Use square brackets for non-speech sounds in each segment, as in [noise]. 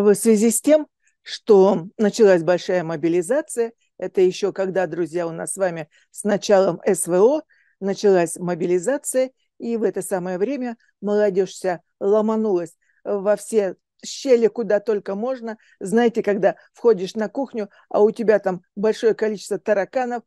в связи с тем, что началась большая мобилизация, это еще когда, друзья, у нас с вами с началом СВО началась мобилизация, и в это самое время молодежь вся ломанулась во все щели, куда только можно. Знаете, когда входишь на кухню, а у тебя там большое количество тараканов,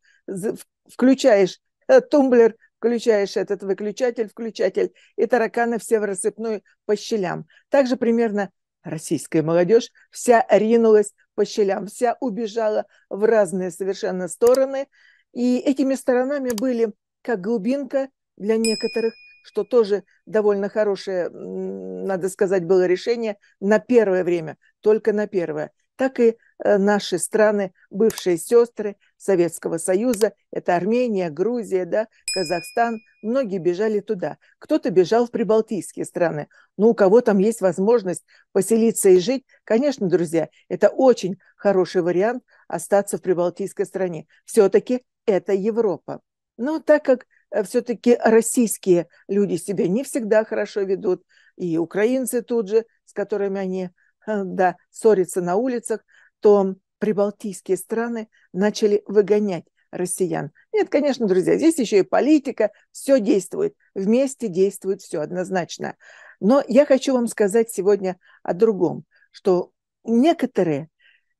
включаешь э, тумблер, включаешь этот выключатель, включатель, и тараканы все в рассыпную по щелям. Также примерно Российская молодежь вся ринулась по щелям, вся убежала в разные совершенно стороны. И этими сторонами были как глубинка для некоторых, что тоже довольно хорошее, надо сказать, было решение на первое время, только на первое так и э, наши страны, бывшие сестры Советского Союза, это Армения, Грузия, да, Казахстан, многие бежали туда. Кто-то бежал в прибалтийские страны, но ну, у кого там есть возможность поселиться и жить, конечно, друзья, это очень хороший вариант остаться в прибалтийской стране. Все-таки это Европа. Но так как э, все-таки российские люди себя не всегда хорошо ведут, и украинцы тут же, с которыми они Э, да, ссориться на улицах, то прибалтийские страны начали выгонять россиян. Нет, конечно, друзья, здесь еще и политика, все действует, вместе действует все однозначно. Но я хочу вам сказать сегодня о другом, что некоторые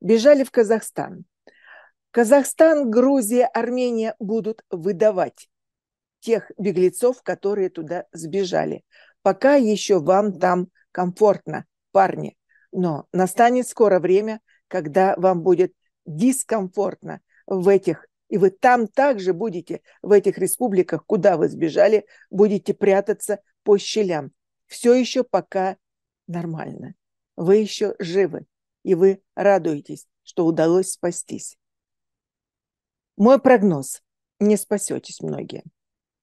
бежали в Казахстан. Казахстан, Грузия, Армения будут выдавать тех беглецов, которые туда сбежали. Пока еще вам там комфортно, парни. Но настанет скоро время, когда вам будет дискомфортно в этих, и вы там также будете, в этих республиках, куда вы сбежали, будете прятаться по щелям. Все еще пока нормально. Вы еще живы, и вы радуетесь, что удалось спастись. Мой прогноз – не спасетесь многие.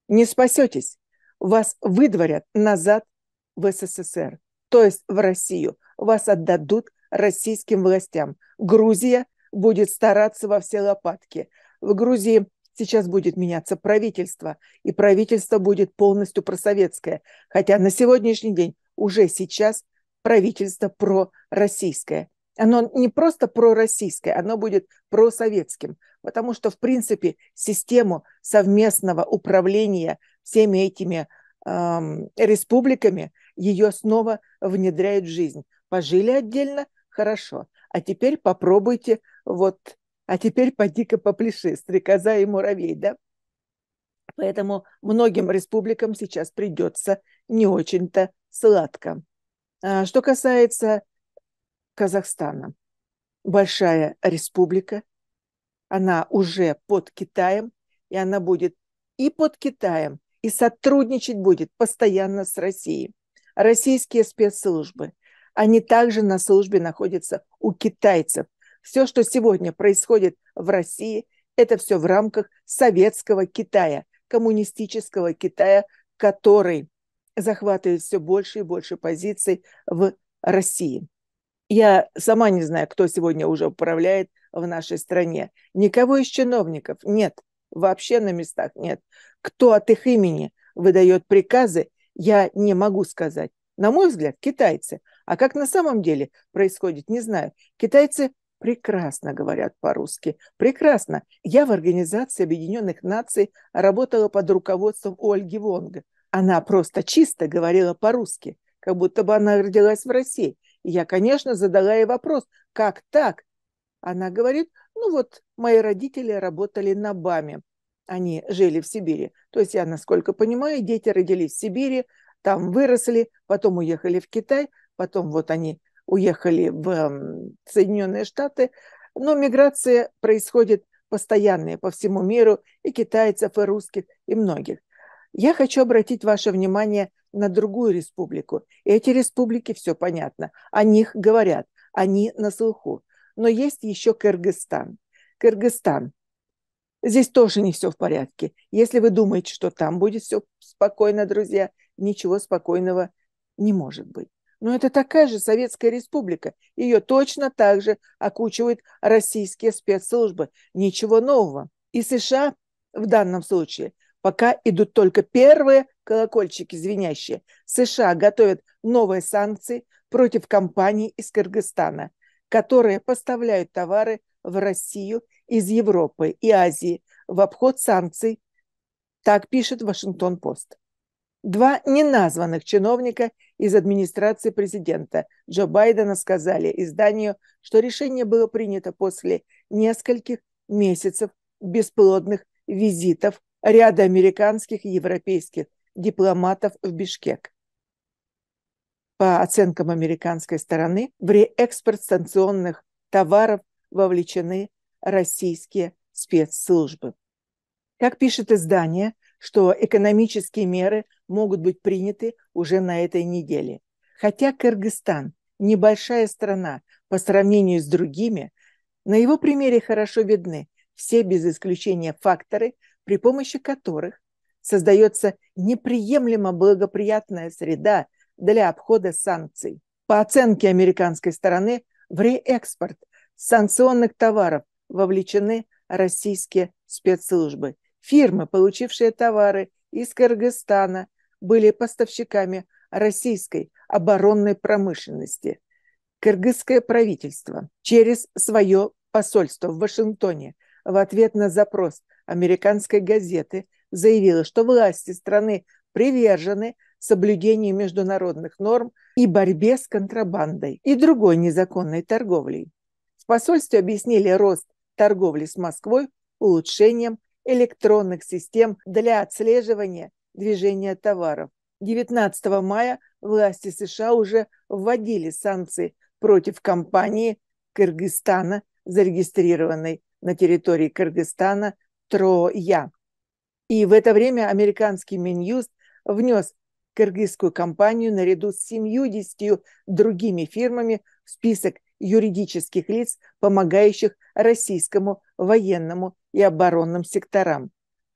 Не спасетесь. Вас выдворят назад в СССР то есть в Россию. Вас отдадут российским властям. Грузия будет стараться во все лопатки. В Грузии сейчас будет меняться правительство, и правительство будет полностью просоветское. Хотя на сегодняшний день, уже сейчас, правительство пророссийское. Оно не просто пророссийское, оно будет просоветским, потому что, в принципе, систему совместного управления всеми этими эм, республиками – ее снова внедряют в жизнь. Пожили отдельно, хорошо. А теперь попробуйте вот, а теперь поди-ка попляши, стрекоза и муравей, да? Поэтому многим республикам сейчас придется не очень-то сладко. А что касается Казахстана, большая республика, она уже под Китаем, и она будет и под Китаем, и сотрудничать будет постоянно с Россией российские спецслужбы. Они также на службе находятся у китайцев. Все, что сегодня происходит в России, это все в рамках советского Китая, коммунистического Китая, который захватывает все больше и больше позиций в России. Я сама не знаю, кто сегодня уже управляет в нашей стране. Никого из чиновников нет, вообще на местах нет. Кто от их имени выдает приказы я не могу сказать. На мой взгляд, китайцы. А как на самом деле происходит, не знаю. Китайцы прекрасно говорят по-русски. Прекрасно. Я в Организации Объединенных Наций работала под руководством Ольги Вонга. Она просто чисто говорила по-русски, как будто бы она родилась в России. И я, конечно, задала ей вопрос, как так? Она говорит, ну вот мои родители работали на БАМе они жили в Сибири. То есть я, насколько понимаю, дети родились в Сибири, там выросли, потом уехали в Китай, потом вот они уехали в Соединенные Штаты. Но миграция происходит постоянная по всему миру, и китайцев, и русских, и многих. Я хочу обратить ваше внимание на другую республику. И эти республики, все понятно, о них говорят, они на слуху. Но есть еще Кыргызстан. Кыргызстан Здесь тоже не все в порядке. Если вы думаете, что там будет все спокойно, друзья, ничего спокойного не может быть. Но это такая же Советская Республика. Ее точно так же окучивают российские спецслужбы. Ничего нового. И США в данном случае пока идут только первые колокольчики звенящие. США готовят новые санкции против компаний из Кыргызстана, которые поставляют товары в Россию из Европы и Азии в обход санкций, так пишет Вашингтон-Пост. Два неназванных чиновника из администрации президента Джо Байдена сказали изданию, что решение было принято после нескольких месяцев бесплодных визитов ряда американских и европейских дипломатов в Бишкек. По оценкам американской стороны, в реэкспорт санкционных товаров вовлечены российские спецслужбы. Как пишет издание, что экономические меры могут быть приняты уже на этой неделе. Хотя Кыргызстан – небольшая страна по сравнению с другими, на его примере хорошо видны все без исключения факторы, при помощи которых создается неприемлемо благоприятная среда для обхода санкций. По оценке американской стороны, в реэкспорт санкционных товаров вовлечены российские спецслужбы. Фирмы, получившие товары из Кыргызстана, были поставщиками российской оборонной промышленности. Кыргызское правительство через свое посольство в Вашингтоне в ответ на запрос американской газеты заявило, что власти страны привержены соблюдению международных норм и борьбе с контрабандой и другой незаконной торговлей. В посольстве объяснили рост торговли с Москвой улучшением электронных систем для отслеживания движения товаров. 19 мая власти США уже вводили санкции против компании Кыргызстана, зарегистрированной на территории Кыргызстана Троя. И в это время американский Минюст внес кыргызскую компанию наряду с 70 другими фирмами в список юридических лиц, помогающих российскому военному и оборонным секторам.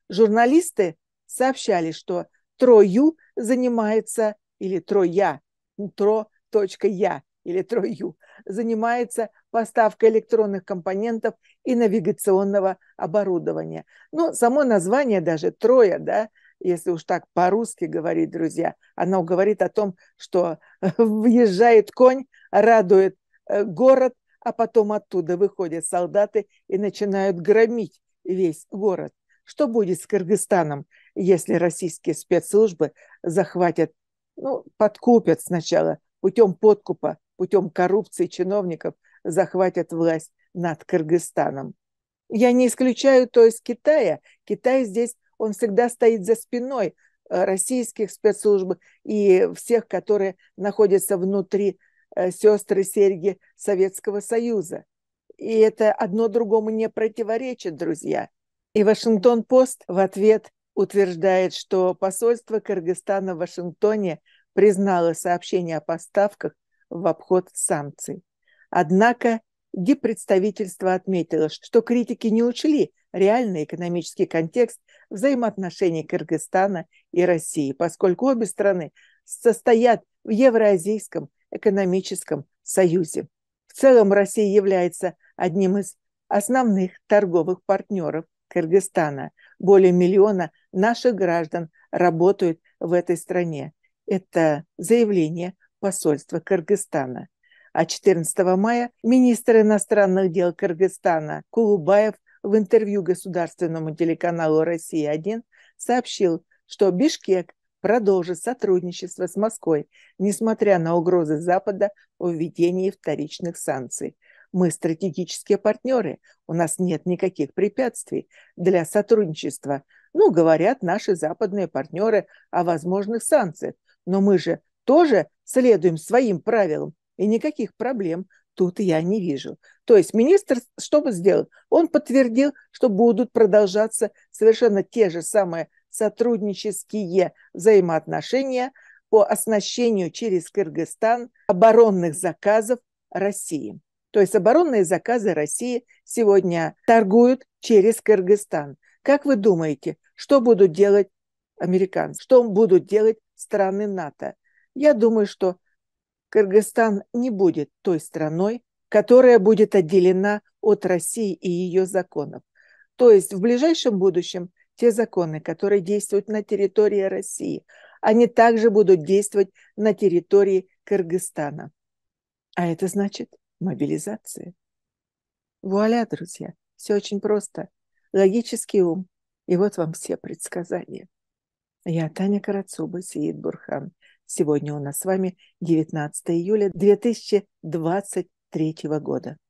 Журналисты сообщали, что Трою занимается, или Троя, ну, Тро.я или Трою, занимается поставкой электронных компонентов и навигационного оборудования. Но ну, само название даже Троя, да, если уж так по-русски говорить, друзья, оно говорит о том, что [laughs] въезжает конь, радует Э, город, а потом оттуда выходят солдаты и начинают громить весь город. Что будет с Кыргызстаном, если российские спецслужбы захватят, ну, подкупят сначала путем подкупа, путем коррупции чиновников, захватят власть над Кыргызстаном? Я не исключаю то из Китая. Китай здесь, он всегда стоит за спиной э, российских спецслужб и всех, которые находятся внутри Э, сестры серьги Советского Союза. И это одно другому не противоречит, друзья. И Вашингтон-Пост в ответ утверждает, что посольство Кыргызстана в Вашингтоне признало сообщение о поставках в обход санкций. Однако диппредставительство отметило, что критики не учли реальный экономический контекст взаимоотношений Кыргызстана и России, поскольку обе страны состоят в евразийском экономическом союзе. В целом Россия является одним из основных торговых партнеров Кыргызстана. Более миллиона наших граждан работают в этой стране. Это заявление посольства Кыргызстана. А 14 мая министр иностранных дел Кыргызстана Кулубаев в интервью государственному телеканалу «Россия-1» сообщил, что Бишкек продолжит сотрудничество с Москвой, несмотря на угрозы Запада о введении вторичных санкций. Мы стратегические партнеры, у нас нет никаких препятствий для сотрудничества. Ну, говорят наши западные партнеры о возможных санкциях, но мы же тоже следуем своим правилам, и никаких проблем тут я не вижу. То есть министр что бы сделал? Он подтвердил, что будут продолжаться совершенно те же самые сотруднические взаимоотношения по оснащению через Кыргызстан оборонных заказов России. То есть оборонные заказы России сегодня торгуют через Кыргызстан. Как вы думаете, что будут делать американцы? Что будут делать страны НАТО? Я думаю, что Кыргызстан не будет той страной, которая будет отделена от России и ее законов. То есть в ближайшем будущем те законы, которые действуют на территории России, они также будут действовать на территории Кыргызстана. А это значит мобилизация. Вуаля, друзья, все очень просто. Логический ум. И вот вам все предсказания. Я Таня Карацуба, Сиид Бурхан. Сегодня у нас с вами 19 июля 2023 года.